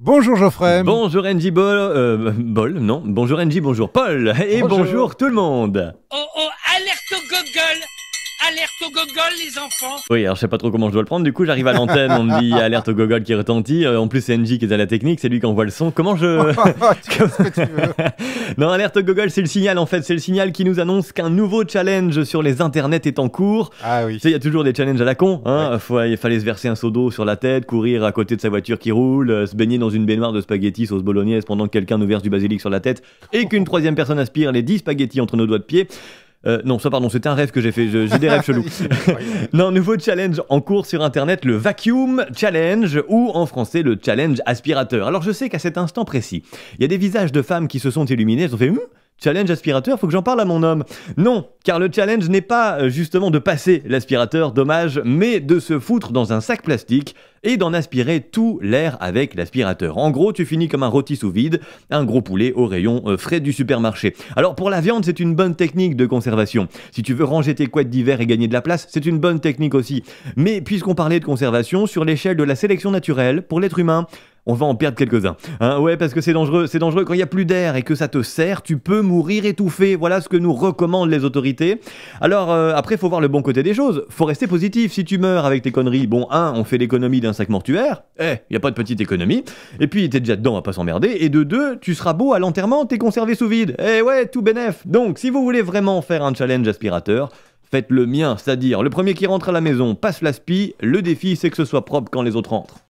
Bonjour Geoffrey. Bonjour NJ Bol, Euh, Ball, non. Bonjour NJ, bonjour Paul. Et bonjour. tout le monde. Oh oh, alerte Google Alerte au gogol, les enfants Oui, alors je sais pas trop comment je dois le prendre. Du coup, j'arrive à l'antenne, on me dit alerte au gogol qui retentit. Euh, en plus, c'est NJ qui est à la technique, c'est lui qui envoie le son. Comment je. non, alerte au gogol, c'est le signal en fait. C'est le signal qui nous annonce qu'un nouveau challenge sur les internets est en cours. Ah oui. Tu sais, il y a toujours des challenges à la con. Hein. il fallait se verser un seau d'eau sur la tête, courir à côté de sa voiture qui roule, euh, se baigner dans une baignoire de spaghettis sauce bolognaise pendant que quelqu'un nous verse du basilic sur la tête et qu'une troisième personne aspire les 10 spaghettis entre nos doigts de pied. Euh, non, ça, pardon, c'était un rêve que j'ai fait. J'ai des rêves chelous. non, nouveau challenge en cours sur Internet, le Vacuum Challenge ou en français le Challenge Aspirateur. Alors, je sais qu'à cet instant précis, il y a des visages de femmes qui se sont illuminées, Elles ont fait. Hmm, challenge aspirateur, faut que j'en parle à mon homme. Non, car le challenge n'est pas euh, justement de passer l'aspirateur, dommage, mais de se foutre dans un sac plastique et d'en aspirer tout l'air avec l'aspirateur. En gros, tu finis comme un rôti sous vide, un gros poulet au rayon euh, frais du supermarché. Alors pour la viande, c'est une bonne technique de conservation. Si tu veux ranger tes couettes d'hiver et gagner de la place, c'est une bonne technique aussi. Mais puisqu'on parlait de conservation, sur l'échelle de la sélection naturelle, pour l'être humain, on va en perdre quelques-uns. Hein. ouais, parce que c'est dangereux, c'est dangereux quand il n'y a plus d'air et que ça te sert. tu peux mourir étouffé. Voilà ce que nous recommandent les autorités. Alors après, euh, après, faut voir le bon côté des choses. Faut rester positif. Si tu meurs avec tes conneries, bon, un, on fait l'économie d'un sac mortuaire. Eh, il n'y a pas de petite économie. Et puis t'es déjà dedans, on va pas s'emmerder. Et de deux, tu seras beau à l'enterrement, t'es conservé sous vide. Eh ouais, tout bénef. Donc, si vous voulez vraiment faire un challenge aspirateur, faites le mien, c'est-à-dire le premier qui rentre à la maison passe l'aspi, le défi c'est que ce soit propre quand les autres rentrent.